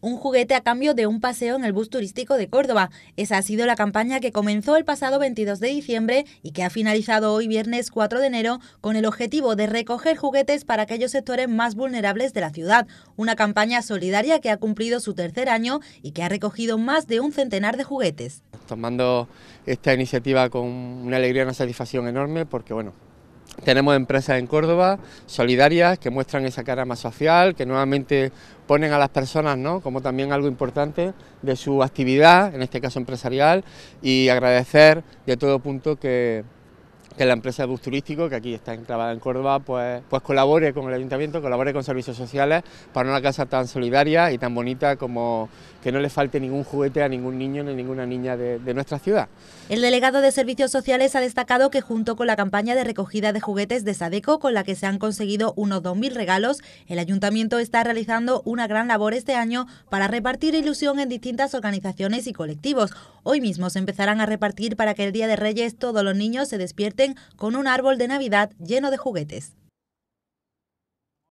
un juguete a cambio de un paseo en el bus turístico de Córdoba. Esa ha sido la campaña que comenzó el pasado 22 de diciembre y que ha finalizado hoy viernes 4 de enero con el objetivo de recoger juguetes para aquellos sectores más vulnerables de la ciudad. Una campaña solidaria que ha cumplido su tercer año y que ha recogido más de un centenar de juguetes. Tomando esta iniciativa con una alegría y una satisfacción enorme porque, bueno, tenemos empresas en Córdoba solidarias que muestran esa cara más social, que nuevamente ponen a las personas como también algo importante de su actividad, en este caso empresarial, y agradecer de todo punto que que la empresa de bus turístico, que aquí está enclavada en Córdoba, pues, pues colabore con el ayuntamiento, colabore con servicios sociales para una casa tan solidaria y tan bonita como que no le falte ningún juguete a ningún niño ni ninguna niña de, de nuestra ciudad. El delegado de servicios sociales ha destacado que junto con la campaña de recogida de juguetes de Sadeco, con la que se han conseguido unos 2.000 regalos, el ayuntamiento está realizando una gran labor este año para repartir ilusión en distintas organizaciones y colectivos. Hoy mismo se empezarán a repartir para que el Día de Reyes todos los niños se despierten con un árbol de Navidad lleno de juguetes.